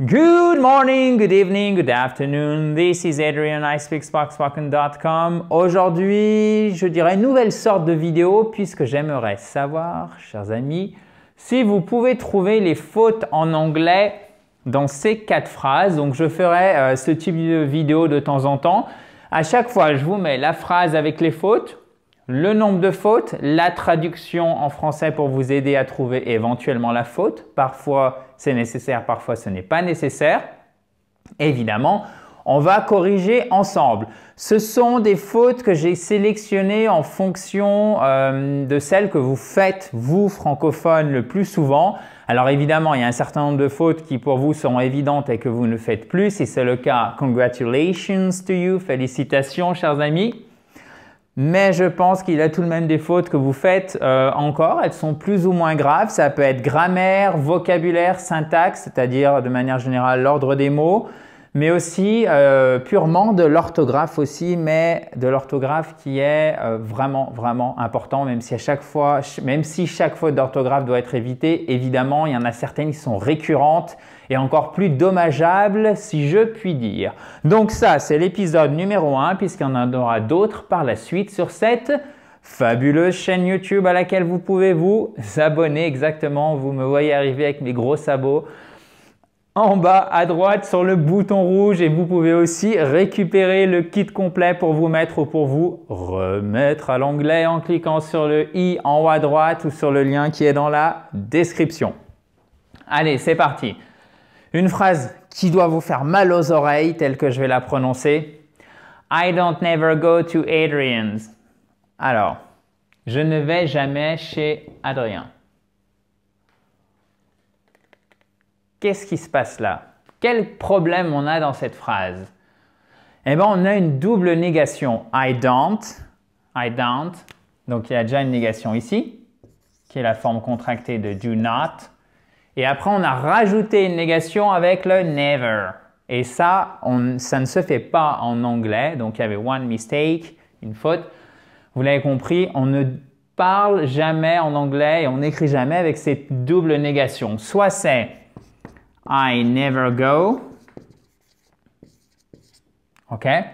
Good morning, good evening, good afternoon. This is Adrian, I speak Aujourd'hui, je dirais une nouvelle sorte de vidéo puisque j'aimerais savoir, chers amis, si vous pouvez trouver les fautes en anglais dans ces quatre phrases. Donc, je ferai euh, ce type de vidéo de temps en temps. À chaque fois, je vous mets la phrase avec les fautes le nombre de fautes, la traduction en français pour vous aider à trouver éventuellement la faute. Parfois c'est nécessaire, parfois ce n'est pas nécessaire. Évidemment, on va corriger ensemble. Ce sont des fautes que j'ai sélectionnées en fonction euh, de celles que vous faites, vous francophones, le plus souvent. Alors évidemment, il y a un certain nombre de fautes qui pour vous sont évidentes et que vous ne faites plus. Si c'est le cas, congratulations to you, félicitations chers amis mais je pense qu'il a tout de même des fautes que vous faites euh, encore. Elles sont plus ou moins graves. Ça peut être grammaire, vocabulaire, syntaxe, c'est-à-dire de manière générale l'ordre des mots mais aussi euh, purement de l'orthographe aussi, mais de l'orthographe qui est euh, vraiment, vraiment important, même si à chaque fois, même si chaque faute d'orthographe doit être évitée, évidemment, il y en a certaines qui sont récurrentes et encore plus dommageables, si je puis dire. Donc ça, c'est l'épisode numéro 1, puisqu'il y en aura d'autres par la suite sur cette fabuleuse chaîne YouTube à laquelle vous pouvez vous abonner exactement. Vous me voyez arriver avec mes gros sabots en bas à droite sur le bouton rouge et vous pouvez aussi récupérer le kit complet pour vous mettre ou pour vous remettre à l'anglais en cliquant sur le i en haut à droite ou sur le lien qui est dans la description. Allez, c'est parti. Une phrase qui doit vous faire mal aux oreilles telle que je vais la prononcer. I don't never go to Adrian's. Alors, je ne vais jamais chez Adrien. Qu'est-ce qui se passe là? Quel problème on a dans cette phrase? Eh bien, on a une double négation. I don't, I don't. Donc, il y a déjà une négation ici, qui est la forme contractée de do not. Et après, on a rajouté une négation avec le never. Et ça, ça ne se fait pas en anglais. Donc, il y avait one mistake, une faute. Vous l'avez compris, on ne parle jamais en anglais et on n'écrit jamais avec cette double négation. Soit c'est I never go. OK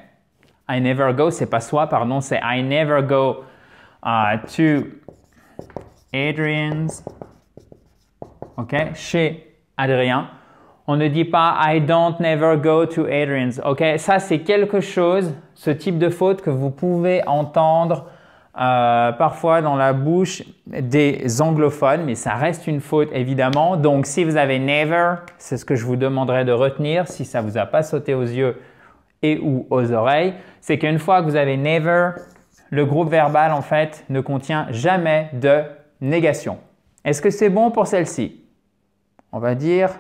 I never go, c'est pas soi, pardon, c'est I never go euh, to Adrian's. OK Chez Adrien. On ne dit pas I don't never go to Adrian's. OK Ça, c'est quelque chose, ce type de faute que vous pouvez entendre euh, parfois dans la bouche des anglophones, mais ça reste une faute évidemment. Donc si vous avez never, c'est ce que je vous demanderai de retenir si ça ne vous a pas sauté aux yeux et ou aux oreilles, c'est qu'une fois que vous avez never, le groupe verbal en fait ne contient jamais de négation. Est-ce que c'est bon pour celle-ci On va dire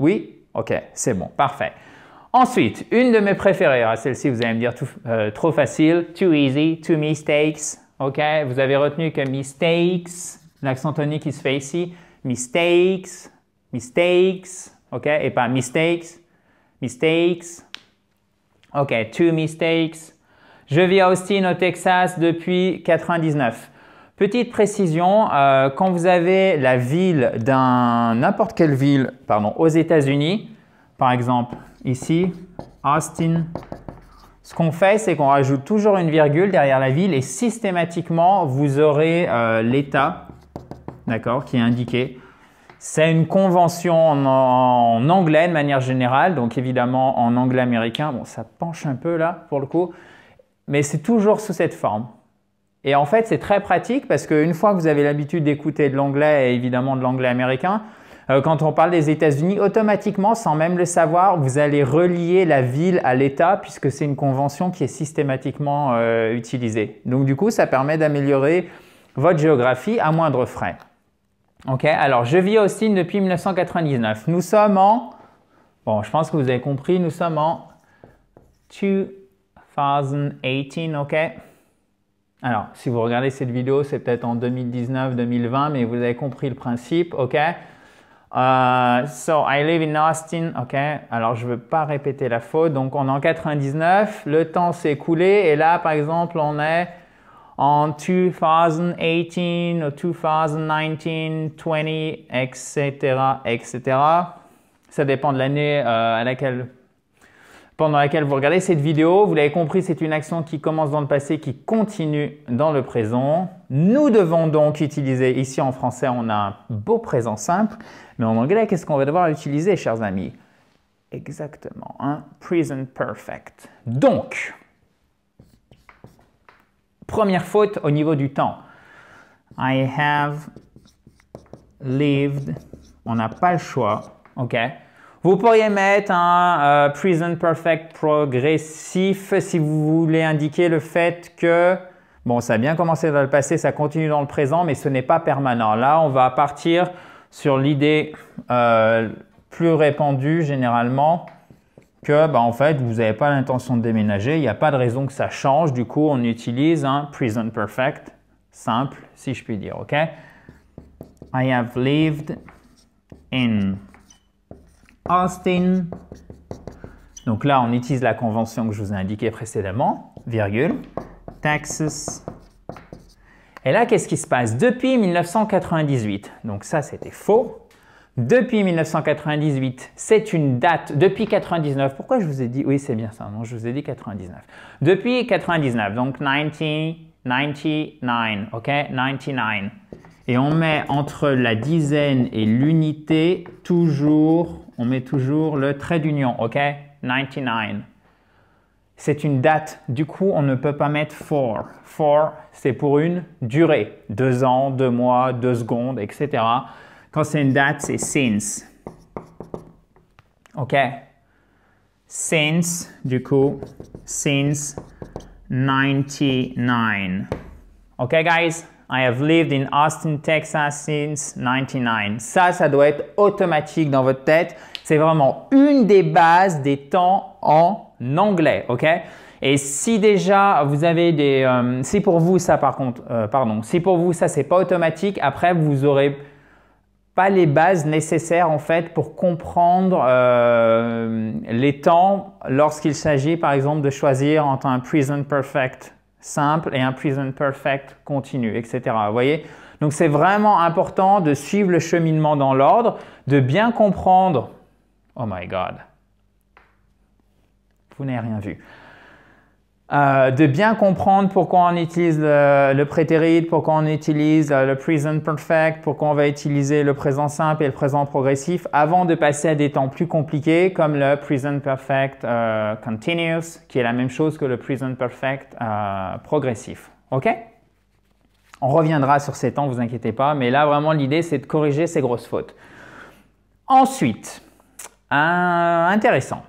oui. OK, c'est bon, parfait. Ensuite, une de mes préférées, ah, celle-ci vous allez me dire euh, trop facile, too easy, too mistakes. OK, vous avez retenu que mistakes, l'accent tonique qui se fait ici, mistakes, mistakes, OK, et pas mistakes, mistakes. OK, two mistakes. Je vis à Austin au Texas depuis 99. Petite précision, euh, quand vous avez la ville d'un n'importe quelle ville, pardon, aux États-Unis, par exemple, ici, Austin. Ce qu'on fait, c'est qu'on rajoute toujours une virgule derrière la ville et systématiquement, vous aurez euh, l'État, d'accord, qui est indiqué. C'est une convention en, en, anglais de manière générale, donc évidemment en anglais américain. Bon, ça penche un peu là pour le coup, mais c'est toujours sous cette forme. Et en fait, c'est très pratique parce qu'une fois que vous avez l'habitude d'écouter de l'anglais et évidemment de l'anglais américain, euh, quand on parle des États-Unis, automatiquement, sans même le savoir, vous allez relier la ville à l'État puisque c'est une convention qui est systématiquement euh, utilisée. Donc du coup, ça permet d'améliorer votre géographie à moindre frais. OK Alors, je vis à Austin depuis 1999. Nous sommes en... Bon, je pense que vous avez compris, nous sommes en 2018, OK Alors, si vous regardez cette vidéo, c'est peut-être en 2019, 2020, mais vous avez compris le principe, OK euh, so I live in Austin. OK. Alors, je ne veux pas répéter la faute. Donc, on est en 99. Le temps s'est écoulé. Et là, par exemple, on est en 2018 ou 2019, 20, etc., etc. Ça dépend de l'année euh, à laquelle pendant laquelle vous regardez cette vidéo. Vous l'avez compris, c'est une action qui commence dans le passé, qui continue dans le présent. Nous devons donc utiliser, ici en français, on a un beau présent simple, mais en anglais, qu'est-ce qu'on va devoir utiliser, chers amis Exactement, un hein? perfect. Donc, première faute au niveau du temps. I have lived. On n'a pas le choix, ok vous pourriez mettre un euh, prison present perfect progressif si vous voulez indiquer le fait que, bon, ça a bien commencé dans le passé, ça continue dans le présent, mais ce n'est pas permanent. Là, on va partir sur l'idée euh, plus répandue généralement que, bah, en fait, vous n'avez pas l'intention de déménager, il n'y a pas de raison que ça change. Du coup, on utilise un present perfect simple, si je puis dire, ok? I have lived in Austin. Donc là, on utilise la convention que je vous ai indiquée précédemment, virgule, Texas. Et là, qu'est-ce qui se passe Depuis 1998, donc ça c'était faux, depuis 1998, c'est une date, depuis 99, pourquoi je vous ai dit, oui c'est bien ça, non, je vous ai dit 99, depuis 99, donc 1999, 99, ok, 99. Et on met entre la dizaine et l'unité toujours, on met toujours le trait d'union, ok 99. C'est une date, du coup on ne peut pas mettre for. For, c'est pour une durée, deux ans, deux mois, deux secondes, etc. Quand c'est une date, c'est since. Ok Since, du coup, since 99. Ok guys I have lived in Austin, Texas since 99. Ça, ça doit être automatique dans votre tête. C'est vraiment une des bases des temps en anglais, ok et si déjà vous avez des, euh, si pour vous ça par contre, euh, pardon, si pour vous ça c'est pas automatique, après vous aurez pas les bases nécessaires en fait pour comprendre euh, les temps lorsqu'il s'agit par exemple de choisir entre un prison perfect simple et un prison perfect continu, etc. voyez Donc c'est vraiment important de suivre le cheminement dans l'ordre, de bien comprendre. Oh my god. Vous n'avez rien vu. Euh, de bien comprendre pourquoi on utilise le, prétérit, pourquoi on utilise euh, le present perfect, pourquoi on va utiliser le présent simple et le présent progressif avant de passer à des temps plus compliqués comme le present perfect euh, continuous qui est la même chose que le present perfect progressif. OK On reviendra sur ces temps, vous inquiétez pas, mais là vraiment l'idée c'est de corriger ces grosses fautes. Ensuite, intéressant.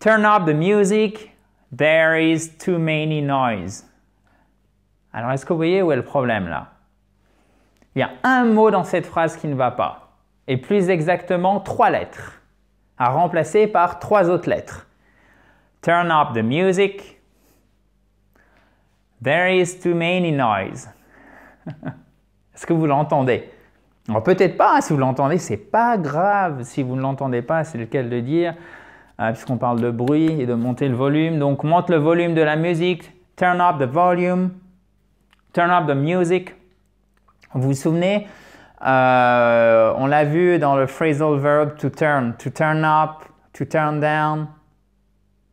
Turn up the music There is too many noise. Alors, est-ce que vous voyez où est le problème là Il y a un mot dans cette phrase qui ne va pas, et plus exactement trois lettres, à remplacer par trois autres lettres. Turn up the music. There is too many noise. Est-ce que vous l'entendez Peut-être pas, hein, si vous l'entendez, c'est pas grave. Si vous ne l'entendez pas, c'est lequel de dire. Hein, puisqu'on parle de bruit et de monter le volume. Donc, monte le volume de la musique. Turn up the volume. Turn up the music. Vous vous souvenez euh, On l'a vu dans le phrasal verb to turn. To turn up, to turn down,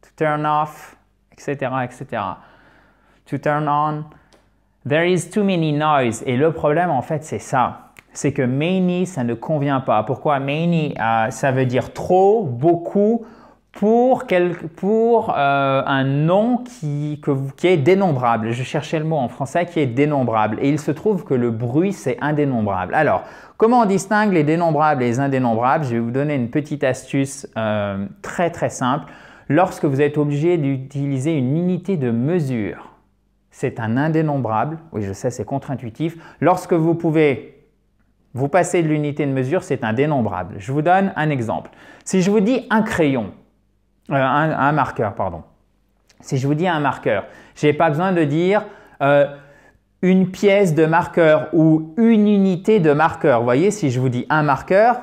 to turn off, etc. etc. To turn on. There is too many noise. Et le problème, en fait, c'est ça c'est que many, ça ne convient pas. Pourquoi many euh, Ça veut dire trop, beaucoup, pour, pour euh, un nom qui, que, est dénombrable. Je cherchais le mot en français qui est dénombrable. Et il se trouve que le bruit, c'est indénombrable. Alors, comment on distingue les dénombrables et les indénombrables Je vais vous donner une petite astuce euh, très très simple. Lorsque vous êtes obligé d'utiliser une unité de mesure, c'est un indénombrable. Oui, je sais, c'est contre-intuitif. Lorsque vous pouvez vous passer de l'unité de mesure, c'est un dénombrable. Je vous donne un exemple. Si je vous dis un crayon, euh, un, marqueur, pardon. Si je vous dis un marqueur, je n'ai pas besoin de dire euh, une pièce de marqueur ou une unité de marqueur. Vous voyez, si je vous dis un marqueur,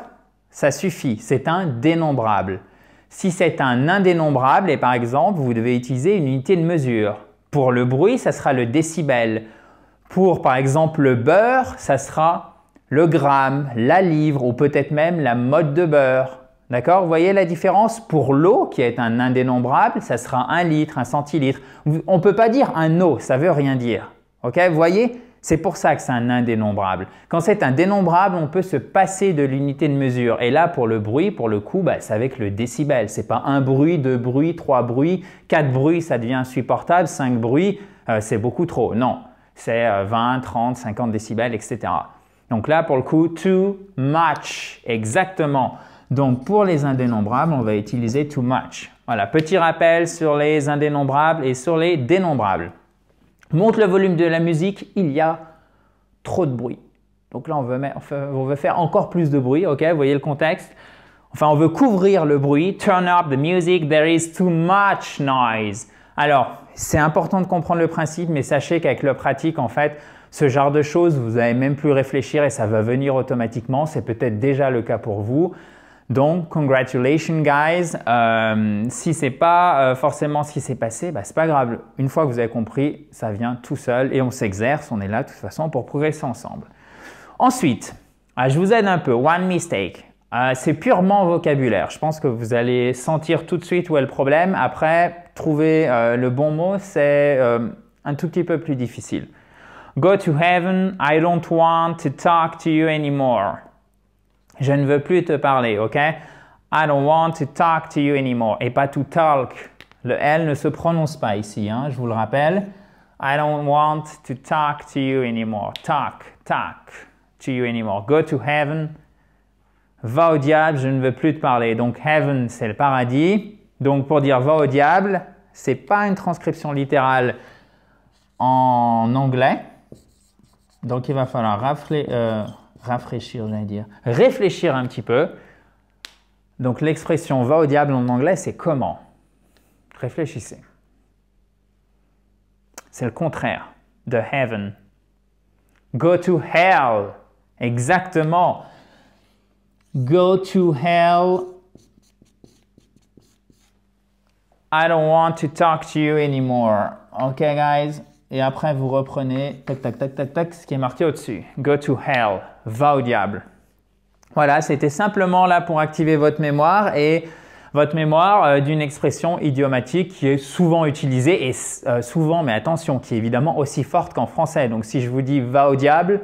ça suffit, c'est un dénombrable. Si c'est un indénombrable, et par exemple, vous devez utiliser une unité de mesure. Pour le bruit, ça sera le décibel. Pour, par exemple, le beurre, ça sera le gramme, la livre ou peut-être même la mode de beurre. D'accord Vous voyez la différence Pour l'eau, qui est un indénombrable, ça sera un litre, un centilitre. On ne peut pas dire un eau, ça veut rien dire. Ok Vous voyez C'est pour ça que c'est un indénombrable. Quand c'est un dénombrable, on peut se passer de l'unité de mesure. Et là, pour le bruit, pour le coup, bah, c'est avec le décibel. Ce n'est pas un bruit, deux bruits, trois bruits, quatre bruits, ça devient insupportable, cinq bruits, euh, c'est beaucoup trop. Non, c'est 20, 30, 50 décibels, etc. Donc là, pour le coup, too much, exactement. Donc pour les indénombrables, on va utiliser too much. Voilà, petit rappel sur les indénombrables et sur les dénombrables. Monte le volume de la musique, il y a trop de bruit. Donc là, on veut, faire encore plus de bruit, ok Vous voyez le contexte Enfin, on veut couvrir le bruit. Turn up the music, there is too much noise. Alors, c'est important de comprendre le principe, mais sachez qu'avec la pratique, en fait, ce genre de choses, vous n'avez même plus réfléchir et ça va venir automatiquement. C'est peut-être déjà le cas pour vous. Donc, congratulations guys. Euh, si c'est pas euh, forcément ce qui s'est passé, bah, c'est pas grave. Une fois que vous avez compris, ça vient tout seul et on s'exerce, on est là de toute façon pour progresser ensemble. Ensuite, ah, je vous aide un peu. One mistake. Euh, c'est purement vocabulaire. Je pense que vous allez sentir tout de suite où est le problème. Après, trouver euh, le bon mot, c'est un tout petit peu plus difficile. Go to heaven, I don't want to talk to you anymore. Je ne veux plus te parler, OK? I don't want to talk to you anymore. Et pas to talk. Le L ne se prononce pas ici, hein, je vous le rappelle. I don't want to talk to you anymore. Talk, talk to you anymore. Go to heaven. Va au diable, je ne veux plus te parler. Donc heaven, c'est le paradis. Donc pour dire va au diable, c'est pas une transcription littérale en anglais. Donc il va falloir rafler, euh, rafraîchir, j'allais dire, réfléchir un petit peu. Donc l'expression va au diable en anglais, c'est comment Réfléchissez. C'est le contraire de heaven. Go to hell. Exactement. Go to hell. I don't want to talk to you anymore. Okay, guys? Et après, vous reprenez, tac, tac, tac, tac, tac, ce qui est marqué au-dessus. Go to hell. Va au diable. Voilà, c'était simplement là pour activer votre mémoire et votre mémoire euh, d'une expression idiomatique qui est souvent utilisée et euh, souvent, mais attention, qui est évidemment aussi forte qu'en français. Donc si je vous dis va au diable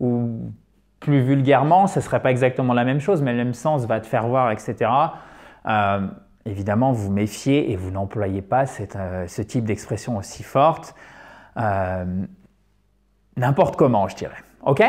ou plus vulgairement, ce ne serait pas exactement la même chose, mais le même sens va te faire voir, etc. Euh, évidemment, vous méfiez et vous n'employez pas ce type d'expression aussi forte. Euh, n'importe comment, je dirais. OK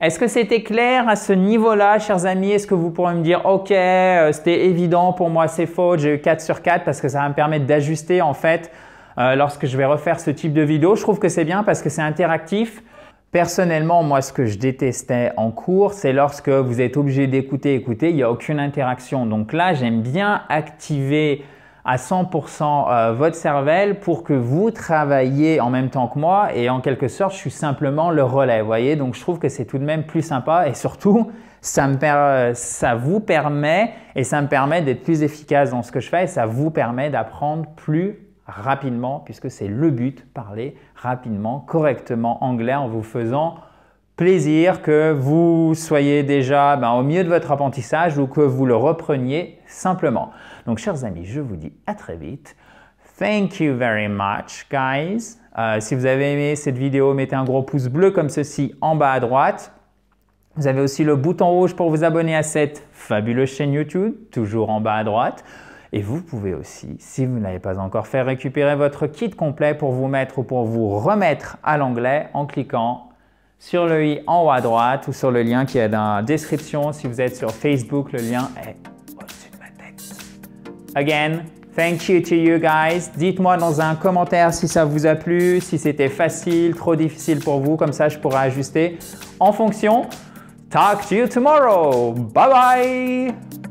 Est-ce que c'était clair à ce niveau-là, chers amis Est-ce que vous pourrez me dire, OK, euh, c'était évident pour moi, c'est faux j'ai eu 4 sur 4 parce que ça va me permettre d'ajuster en fait euh, lorsque je vais refaire ce type de vidéo. Je trouve que c'est bien parce que c'est interactif. Personnellement, moi, ce que je détestais en cours, c'est lorsque vous êtes obligé d'écouter, écouter, il n'y a aucune interaction. Donc là, j'aime bien activer à 100% euh, votre cervelle pour que vous travailliez en même temps que moi et en quelque sorte je suis simplement le relais, voyez donc je trouve que c'est tout de même plus sympa et surtout ça, me ça vous permet et ça me permet d'être plus efficace dans ce que je fais et ça vous permet d'apprendre plus rapidement puisque c'est le but, parler rapidement, correctement anglais en vous faisant plaisir que vous soyez déjà ben, au milieu de votre apprentissage ou que vous le repreniez simplement. Donc, chers amis, je vous dis à très vite. Thank you very much, guys. Euh, si vous avez aimé cette vidéo, mettez un gros pouce bleu comme ceci en bas à droite. Vous avez aussi le bouton rouge pour vous abonner à cette fabuleuse chaîne YouTube, toujours en bas à droite. Et vous pouvez aussi, si vous n'avez pas encore fait, récupérer votre kit complet pour vous mettre ou pour vous remettre à l'anglais en cliquant sur le i en haut à droite ou sur le lien qui est dans la description. Si vous êtes sur Facebook, le lien est au-dessus de ma tête. Again, thank you to you guys. Dites-moi dans un commentaire si ça vous a plu, si c'était facile, trop difficile pour vous, comme ça je pourrai ajuster en fonction. Talk to you tomorrow. Bye bye.